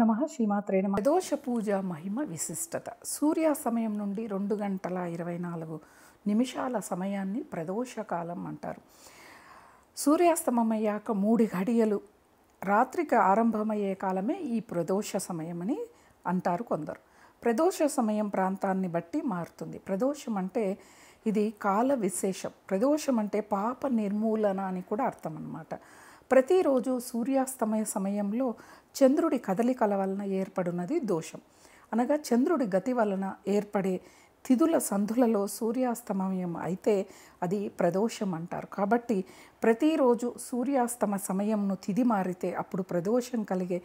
నమ శ్రీమాత్రే నమ దోష పూజ మహిమ విశిష్టత సూర్యాస్తమయం నుండి రెండు గంటల ఇరవై నాలుగు నిమిషాల సమయాన్ని ప్రదోషకాలం అంటారు అయ్యాక మూడు ఘడియలు రాత్రికి ఆరంభమయ్యే కాలమే ఈ ప్రదోష సమయమని అంటారు కొందరు ప్రదోష సమయం ప్రాంతాన్ని బట్టి మారుతుంది ప్రదోషం అంటే ఇది కాల విశేషం ప్రదోషం అంటే పాప నిర్మూలన అని కూడా అర్థం అన్నమాట ప్రతిరోజు సూర్యాస్తమయ సమయంలో చంద్రుడి కదలికల వలన ఏర్పడినది దోషం అనగా చంద్రుడి గతి వలన ఏర్పడే తిథుల సంధులలో సూర్యాస్తమయం అయితే అది ప్రదోషం అంటారు కాబట్టి ప్రతిరోజు సూర్యాస్తమ సమయంను తిది మారితే అప్పుడు ప్రదోషం కలిగే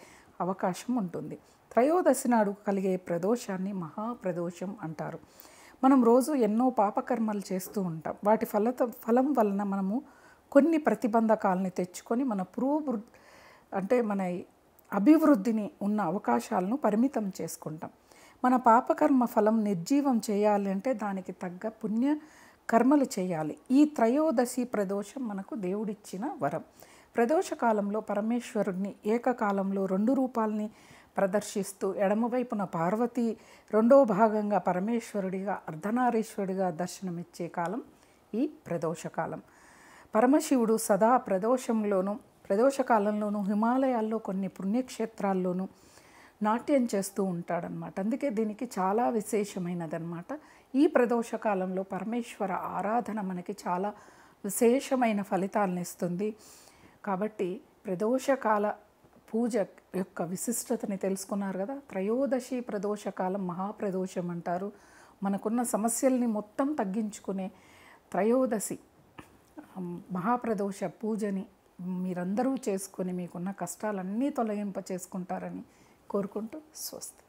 అవకాశం ఉంటుంది త్రయోదశి నాడు కలిగే ప్రదోషాన్ని మహాప్రదోషం అంటారు మనం రోజు ఎన్నో పాపకర్మలు చేస్తూ ఉంటాం వాటి ఫలత ఫలం వలన మనము కొన్ని ప్రతిబంధకాలని తెచ్చుకొని మన పురుగు అంటే మన అభివృద్ధిని ఉన్న అవకాశాలను పరిమితం చేసుకుంటాం మన పాపకర్మ ఫలం నిర్జీవం చేయాలి అంటే దానికి తగ్గ పుణ్య కర్మలు చేయాలి ఈ త్రయోదశి ప్రదోషం మనకు దేవుడిచ్చిన వరం ప్రదోష కాలంలో పరమేశ్వరుడిని ఏకకాలంలో రెండు రూపాలని ప్రదర్శిస్తూ ఎడమవైపున పార్వతి రెండో భాగంగా పరమేశ్వరుడిగా అర్ధనారీశ్వరుడిగా దర్శనమిచ్చే కాలం ఈ ప్రదోషకాలం పరమశివుడు సదా ప్రదోషంలోనూ ప్రదోషకాలంలోనూ హిమాలయాల్లో కొన్ని పుణ్యక్షేత్రాల్లోనూ నాట్యం చేస్తూ ఉంటాడనమాట అందుకే దీనికి చాలా విశేషమైనదనమాట ఈ ప్రదోషకాలంలో పరమేశ్వర ఆరాధన మనకి చాలా విశేషమైన ఫలితాలను ఇస్తుంది కాబట్టి ప్రదోషకాల పూజ యొక్క విశిష్టతని తెలుసుకున్నారు కదా త్రయోదశి ప్రదోషకాలం మహాప్రదోషం అంటారు మనకున్న సమస్యల్ని మొత్తం తగ్గించుకునే త్రయోదశి మహాప్రదోష పూజని మీరందరూ చేసుకొని మీకున్న కష్టాలన్నీ తొలగింప చేసుకుంటారని కోరుకుంటూ స్వస్తి